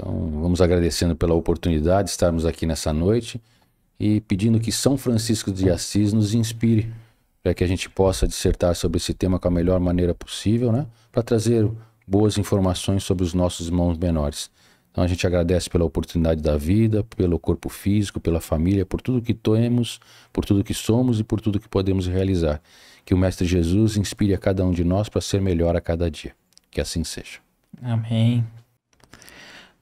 Então, vamos agradecendo pela oportunidade de estarmos aqui nessa noite e pedindo que São Francisco de Assis nos inspire para que a gente possa dissertar sobre esse tema com a melhor maneira possível, né? Para trazer boas informações sobre os nossos irmãos menores. Então, a gente agradece pela oportunidade da vida, pelo corpo físico, pela família, por tudo que temos, por tudo que somos e por tudo que podemos realizar. Que o Mestre Jesus inspire a cada um de nós para ser melhor a cada dia. Que assim seja. Amém.